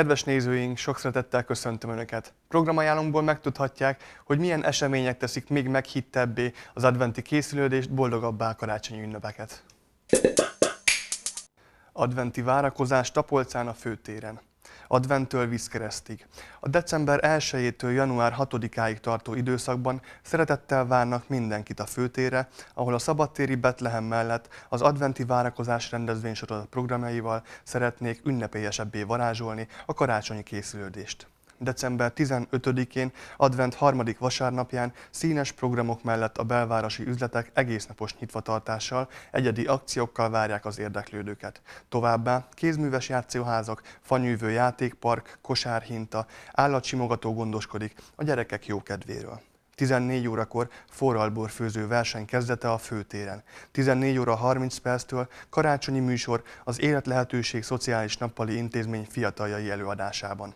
Kedves nézőink, sok szeretettel köszöntöm Önöket! Programajánlomból megtudhatják, hogy milyen események teszik még meghittebbé az adventi készülődést, boldogabbá a karácsonyi ünnepeket. Adventi várakozás Tapolcán a főtéren adventtől vízkeresztig. A december 1-től január 6-áig tartó időszakban szeretettel várnak mindenkit a főtére, ahol a szabadtéri Betlehem mellett az adventi várakozás rendezvénysorozat programjaival szeretnék ünnepélyesebbé varázsolni a karácsonyi készülődést december 15-én, advent harmadik vasárnapján színes programok mellett a belvárosi üzletek egésznapos nyitvatartással, egyedi akciókkal várják az érdeklődőket. Továbbá kézműves játszóházak, fanyűvő játékpark, kosárhinta, állatsimogató gondoskodik a gyerekek jó kedvéről. 14 órakor forralbor főző verseny kezdete a főtéren. 14 óra 30 perctől karácsonyi műsor az Életlehetőség Szociális Nappali Intézmény fiataljai előadásában.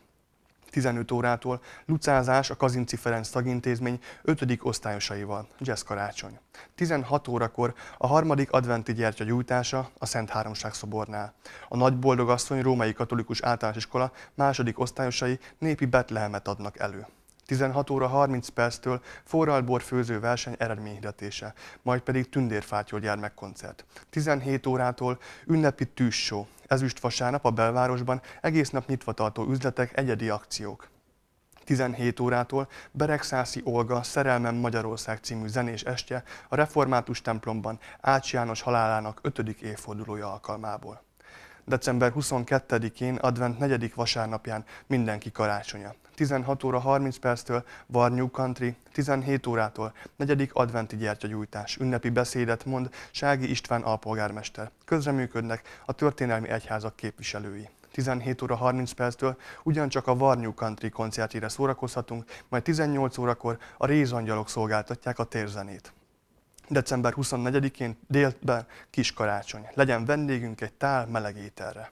15 órától lucázás a Kazinci Ferenc tagintézmény 5. osztályosaival, jazz karácsony. 16 órakor a harmadik adventi gyertya gyújtása a Szent Háromság szobornál. A Nagyboldogasszony Római Katolikus Általános Iskola második osztályosai népi Betlehemet adnak elő. 16 óra 30 perctől forralbor főző verseny eredményhirdetése, majd pedig tündérfátyol gyermekkoncert. 17 órától ünnepi tűzsó, ezüst vasárnap a belvárosban egész nap nyitva tartó üzletek, egyedi akciók. 17 órától Beregszászi Olga Szerelmem Magyarország című zenés estje a református templomban Ács János halálának 5. évfordulója alkalmából december 22-én, advent 4. vasárnapján mindenki karácsonya. 16 óra 30 perctől Var New Country, 17 órától 4. adventi gyertyagyújtás, ünnepi beszédet mond Sági István alpolgármester. Közreműködnek a történelmi egyházak képviselői. 17 óra 30 perctől ugyancsak a Varnyú Country koncertjére szórakozhatunk, majd 18 órakor a Rézangyalok szolgáltatják a térzenét december 24-én délben kis karácsony. Legyen vendégünk egy tál meleg ételre.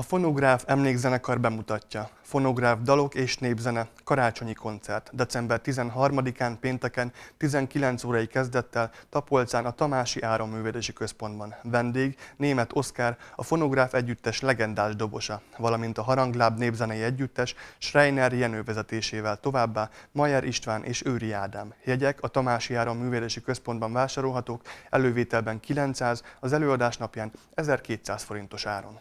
A Fonográf emlékzenekar bemutatja. Fonográf dalok és népzene, karácsonyi koncert. December 13-án pénteken 19 órai kezdettel Tapolcán a Tamási Áramművédési Központban. Vendég német Oszkár, a Fonográf együttes legendás dobosa, valamint a Harangláb népzenei együttes Schreiner Jenő vezetésével továbbá Majer István és Őri Ádám. Jegyek a Tamási Áramművédési Központban vásárolhatók, elővételben 900, az előadás napján 1200 forintos áron.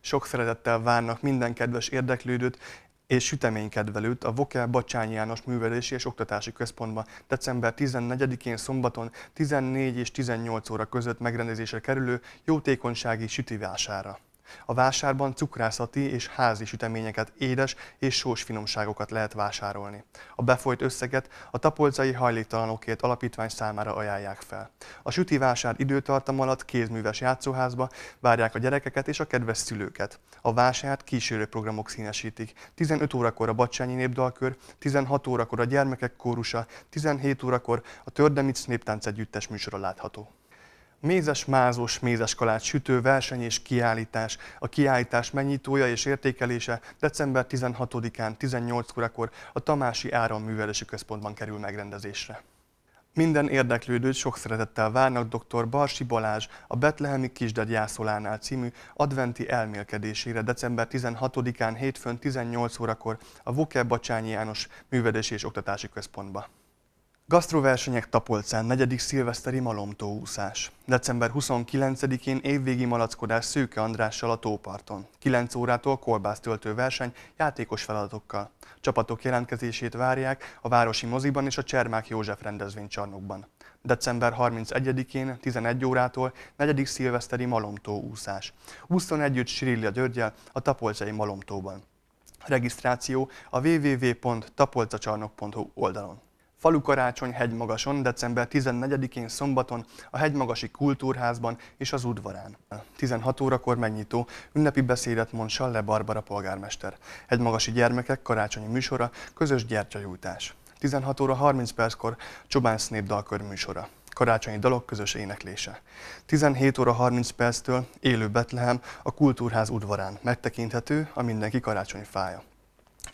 Sok szeretettel várnak minden kedves érdeklődőt és süteménykedvelőt a Vokel Bacsányi János Művelési és Oktatási Központban december 14-én szombaton 14 és 18 óra között megrendezésre kerülő jótékonysági sütivására. A vásárban cukrászati és házi süteményeket, édes és sós finomságokat lehet vásárolni. A befolyt összeget a tapolcai hajléktalanokért alapítvány számára ajánlják fel. A süti vásár időtartam alatt kézműves játszóházba várják a gyerekeket és a kedves szülőket. A vásárt kísérő programok színesítik. 15 órakor a Bacsányi Népdalkör, 16 órakor a Gyermekek Kórusa, 17 órakor a Tördemic Néptánc Együttes műsora látható mézes mázos, mézes kalács sütő verseny és kiállítás. A kiállítás megnyitója és értékelése december 16-án 18 órakor a Tamási Művelési Központban kerül megrendezésre. Minden érdeklődőt sok szeretettel várnak dr. Barsi Balázs a Betlehemi Kisdegy Jászolánál című adventi elmélkedésére december 16-án hétfőn 18 órakor a Vuke Bacsányi János Művedési és Oktatási Központba. Gasztroversenyek Tapolcán, negyedik szilveszteri malomtóúszás. December 29-én évvégi malackodás Szőke Andrással a tóparton. 9 órától kolbásztöltő verseny játékos feladatokkal. Csapatok jelentkezését várják a Városi moziban és a Csermák József rendezvénycsarnokban. December 31-én 11 órától negyedik szilveszteri malomtóúszás. Úszon együtt Sirilla Györgyel a Tapolcai malomtóban. Regisztráció a www.tapolcacsarnok.hu oldalon. Falukarácsony hegymagason, december 14-én szombaton a hegymagasi kultúrházban és az udvarán. 16 órakor megnyitó ünnepi beszédet mond Salle Barbara polgármester. Hegymagasi gyermekek karácsonyi műsora, közös gyertyajújtás. 16 óra 30 perckor Csobán Snape dalkör műsora karácsonyi dalok közös éneklése. 17 óra 30 perctől élő Betlehem a Kultúrház udvarán megtekinthető a mindenki karácsonyi fája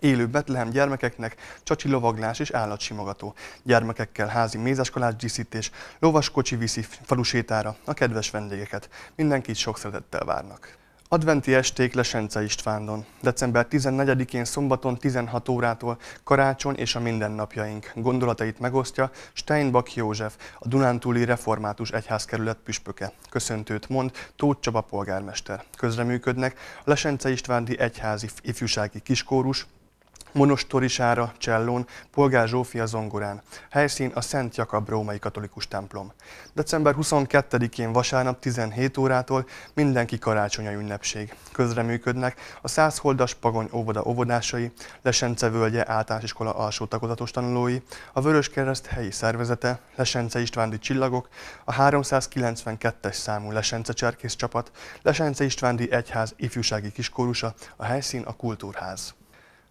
élő Betlehem gyermekeknek csacsi lovaglás és állatsimogató, gyermekekkel házi mézeskolás díszítés, lovaskocsi viszi falusétára a kedves vendégeket. Mindenkit sok szeretettel várnak. Adventi esték Lesence Istvándon. December 14-én szombaton 16 órától karácsony és a mindennapjaink gondolatait megosztja Steinbach József, a Dunántúli Református Egyházkerület püspöke. Köszöntőt mond Tóth Csaba polgármester. Közreműködnek a Lesence Istvándi Egyházi Ifjúsági Kiskórus, Monostorisára, Csellón, Polgár Zsófia zongorán. Helyszín a Szent Jakab Római Katolikus templom. December 22-én vasárnap 17 órától mindenki karácsonyi ünnepség. Közreműködnek a Százholdas Pagony óvoda óvodásai, Lesence völgye általános iskola alsó tagozatos tanulói, a Vörös Kereszt helyi szervezete, Lesence Istvándi Csillagok, a 392-es számú Lesence Cserkész csapat, Lesence Istvándi Egyház ifjúsági kiskórusa, a helyszín a Kultúrház.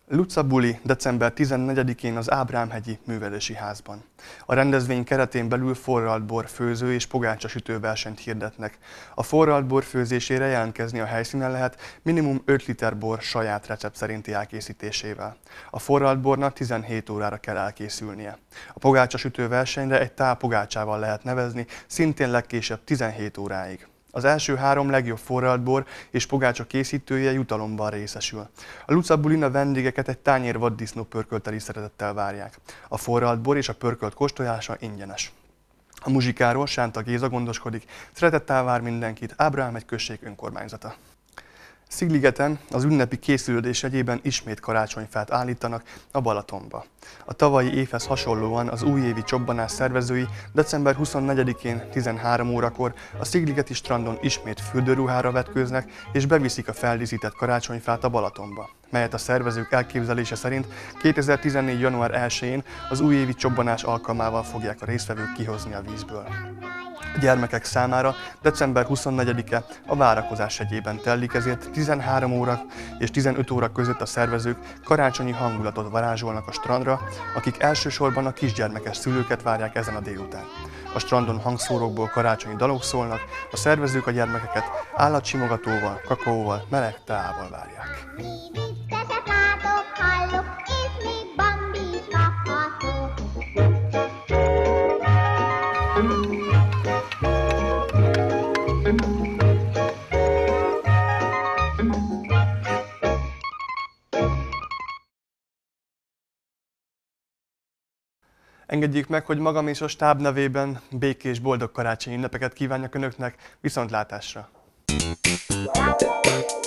Lucabuli december 14-én az Ábrámhegyi Művelési Házban. A rendezvény keretén belül forraltbor főző és pogácsasütő versenyt hirdetnek. A forraltbor főzésére jelentkezni a helyszínen lehet minimum 5 liter bor saját recept szerinti elkészítésével. A forraltbornak 17 órára kell elkészülnie. A pogácsasütő versenyre egy tál pogácsával lehet nevezni, szintén legkésőbb 17 óráig. Az első három legjobb forradbor és pogácsa készítője jutalomban részesül. A Bulina vendégeket egy tányér vaddisznó pörkölteli szeretettel várják. A forradbor és a pörkölt kóstolása ingyenes. A muzsikáról Sánta Géza gondoskodik, szeretettel vár mindenkit Ábrám egy község önkormányzata. Szigligeten az ünnepi készülődés egyében ismét karácsonyfát állítanak a Balatonba. A tavalyi évhez hasonlóan az újévi csobbanás szervezői december 24-én 13 órakor a Szigligeti strandon ismét fürdőruhára vetkőznek és beviszik a feldíszített karácsonyfát a Balatonba melyet a szervezők elképzelése szerint 2014. január 1-én az újévi csobbanás alkalmával fogják a résztvevők kihozni a vízből gyermekek számára december 24-e a várakozás egyében telik, ezért 13 óra és 15 óra között a szervezők karácsonyi hangulatot varázsolnak a strandra, akik elsősorban a kisgyermekes szülőket várják ezen a délután. A strandon hangszórókból karácsonyi dalok szólnak, a szervezők a gyermekeket állatsimogatóval, kakaóval, meleg teával várják. Mi, mit, látok, hallok, és mi Engedjék meg, hogy magam és a stáb nevében békés, boldog karácsonyi ünnepeket kívánjak Önöknek. Viszontlátásra! Thank you.